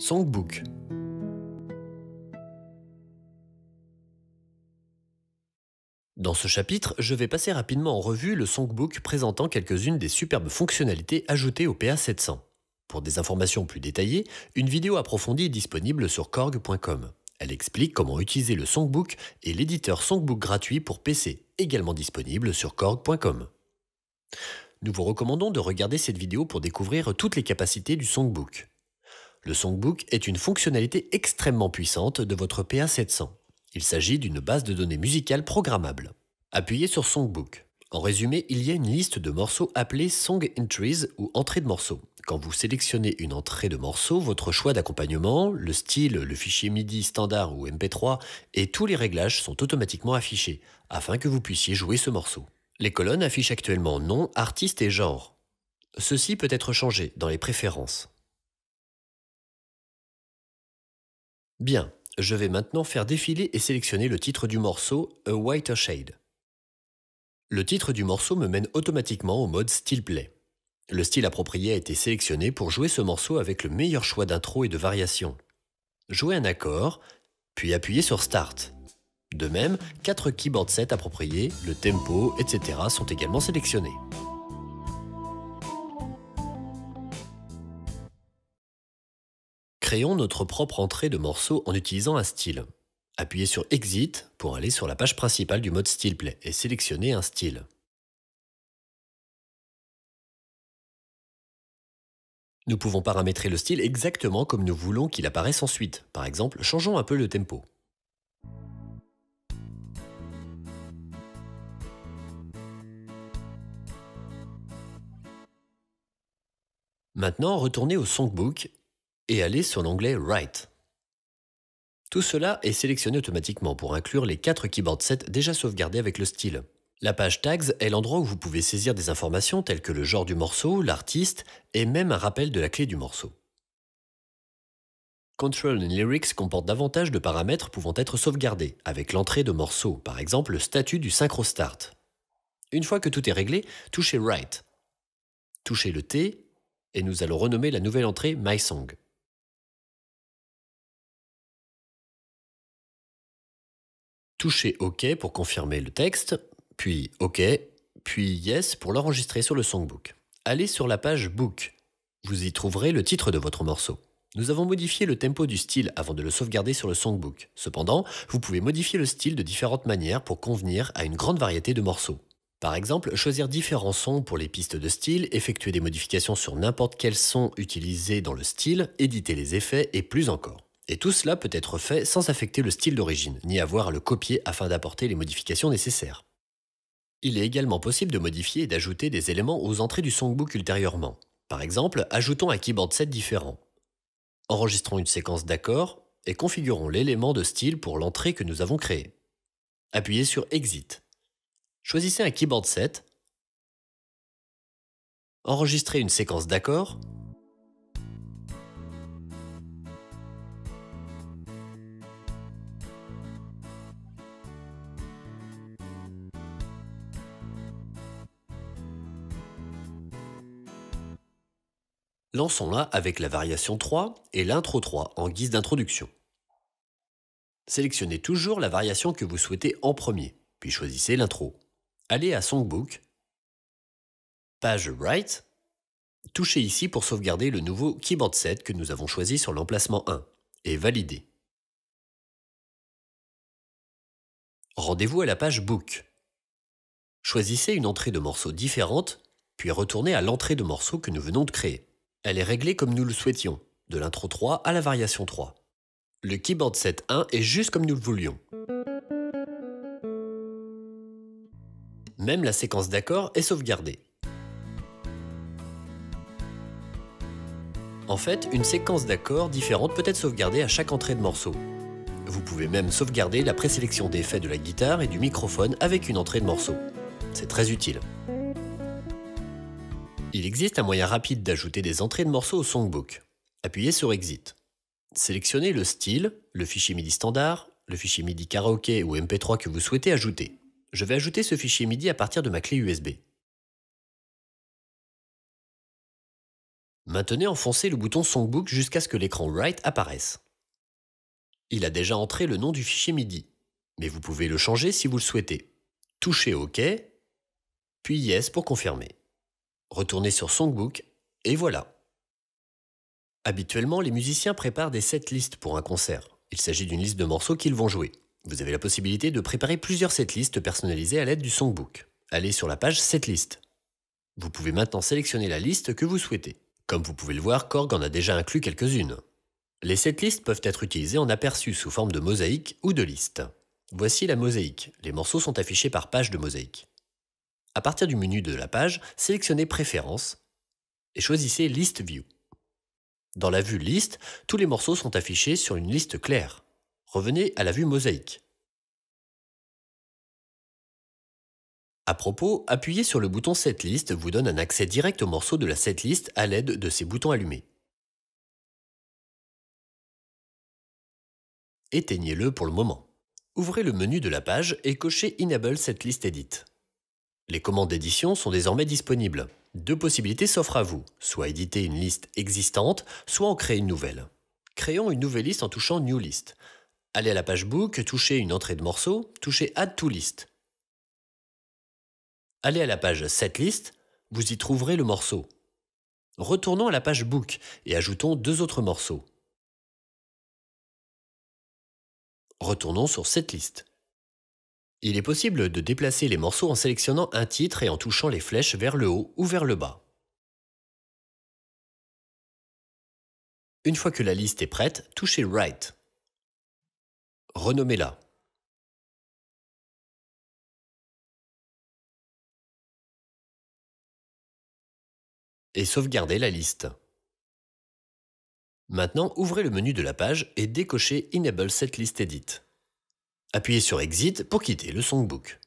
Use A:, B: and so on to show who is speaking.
A: Songbook. Dans ce chapitre, je vais passer rapidement en revue le Songbook présentant quelques-unes des superbes fonctionnalités ajoutées au PA700. Pour des informations plus détaillées, une vidéo approfondie est disponible sur korg.com. Elle explique comment utiliser le Songbook et l'éditeur Songbook gratuit pour PC, également disponible sur korg.com. Nous vous recommandons de regarder cette vidéo pour découvrir toutes les capacités du Songbook. Le Songbook est une fonctionnalité extrêmement puissante de votre PA700. Il s'agit d'une base de données musicales programmable. Appuyez sur Songbook. En résumé, il y a une liste de morceaux appelés Song Entries ou entrées de morceaux. Quand vous sélectionnez une entrée de morceau, votre choix d'accompagnement, le style, le fichier MIDI standard ou MP3 et tous les réglages sont automatiquement affichés afin que vous puissiez jouer ce morceau. Les colonnes affichent actuellement nom, artiste et genre. Ceci peut être changé dans les préférences. Bien, je vais maintenant faire défiler et sélectionner le titre du morceau A Whiter Shade. Le titre du morceau me mène automatiquement au mode Style Play. Le style approprié a été sélectionné pour jouer ce morceau avec le meilleur choix d'intro et de variation. Jouer un accord, puis appuyer sur Start. De même, quatre keyboard sets appropriés, le tempo, etc. sont également sélectionnés. Créons notre propre entrée de morceau en utilisant un style. Appuyez sur Exit pour aller sur la page principale du mode Style Play et sélectionnez un style. Nous pouvons paramétrer le style exactement comme nous voulons qu'il apparaisse ensuite. Par exemple, changeons un peu le tempo. Maintenant, retournez au Songbook et aller sur l'onglet Write. Tout cela est sélectionné automatiquement pour inclure les 4 keyboard sets déjà sauvegardés avec le style. La page Tags est l'endroit où vous pouvez saisir des informations telles que le genre du morceau, l'artiste et même un rappel de la clé du morceau. Control and Lyrics comporte davantage de paramètres pouvant être sauvegardés, avec l'entrée de morceaux, par exemple le statut du synchro start. Une fois que tout est réglé, touchez Write. Touchez le T et nous allons renommer la nouvelle entrée My Song. touchez OK pour confirmer le texte, puis OK, puis Yes pour l'enregistrer sur le songbook. Allez sur la page Book. Vous y trouverez le titre de votre morceau. Nous avons modifié le tempo du style avant de le sauvegarder sur le songbook. Cependant, vous pouvez modifier le style de différentes manières pour convenir à une grande variété de morceaux. Par exemple, choisir différents sons pour les pistes de style, effectuer des modifications sur n'importe quel son utilisé dans le style, éditer les effets et plus encore. Et tout cela peut être fait sans affecter le style d'origine, ni avoir à le copier afin d'apporter les modifications nécessaires. Il est également possible de modifier et d'ajouter des éléments aux entrées du songbook ultérieurement. Par exemple, ajoutons un keyboard set différent. Enregistrons une séquence d'accords et configurons l'élément de style pour l'entrée que nous avons créée. Appuyez sur Exit. Choisissez un keyboard set. Enregistrez une séquence d'accords Lançons-la avec la variation 3 et l'intro 3 en guise d'introduction. Sélectionnez toujours la variation que vous souhaitez en premier, puis choisissez l'intro. Allez à Songbook, page Write. touchez ici pour sauvegarder le nouveau keyboard set que nous avons choisi sur l'emplacement 1 et validez. Rendez-vous à la page Book. Choisissez une entrée de morceaux différente, puis retournez à l'entrée de morceaux que nous venons de créer. Elle est réglée comme nous le souhaitions, de l'intro 3 à la variation 3. Le keyboard 7.1 est juste comme nous le voulions. Même la séquence d'accords est sauvegardée. En fait, une séquence d'accords différente peut être sauvegardée à chaque entrée de morceau. Vous pouvez même sauvegarder la présélection d'effets de la guitare et du microphone avec une entrée de morceau. C'est très utile. Il existe un moyen rapide d'ajouter des entrées de morceaux au songbook. Appuyez sur Exit. Sélectionnez le style, le fichier MIDI standard, le fichier MIDI Karaoke ou MP3 que vous souhaitez ajouter. Je vais ajouter ce fichier MIDI à partir de ma clé USB. Maintenez enfoncé le bouton Songbook jusqu'à ce que l'écran Write apparaisse. Il a déjà entré le nom du fichier MIDI, mais vous pouvez le changer si vous le souhaitez. Touchez OK, puis Yes pour confirmer. Retournez sur Songbook et voilà. Habituellement, les musiciens préparent des setlists pour un concert. Il s'agit d'une liste de morceaux qu'ils vont jouer. Vous avez la possibilité de préparer plusieurs setlists personnalisées à l'aide du Songbook. Allez sur la page Setlist. Vous pouvez maintenant sélectionner la liste que vous souhaitez. Comme vous pouvez le voir, Korg en a déjà inclus quelques-unes. Les setlists peuvent être utilisées en aperçu sous forme de mosaïque ou de liste. Voici la mosaïque. Les morceaux sont affichés par page de mosaïque. À partir du menu de la page, sélectionnez Préférences et choisissez List View. Dans la vue Liste, tous les morceaux sont affichés sur une liste claire. Revenez à la vue Mosaïque. À propos, appuyer sur le bouton List vous donne un accès direct aux morceaux de la setlist à l'aide de ces boutons allumés. Éteignez-le pour le moment. Ouvrez le menu de la page et cochez Enable List Edit. Les commandes d'édition sont désormais disponibles. Deux possibilités s'offrent à vous, soit éditer une liste existante, soit en créer une nouvelle. Créons une nouvelle liste en touchant New List. Allez à la page Book, touchez une entrée de morceau, touchez Add to List. Allez à la page Set List, vous y trouverez le morceau. Retournons à la page Book et ajoutons deux autres morceaux. Retournons sur cette liste. Il est possible de déplacer les morceaux en sélectionnant un titre et en touchant les flèches vers le haut ou vers le bas. Une fois que la liste est prête, touchez Write. Renommez-la. Et sauvegardez la liste. Maintenant, ouvrez le menu de la page et décochez Enable List Edit. Appuyez sur Exit pour quitter le songbook.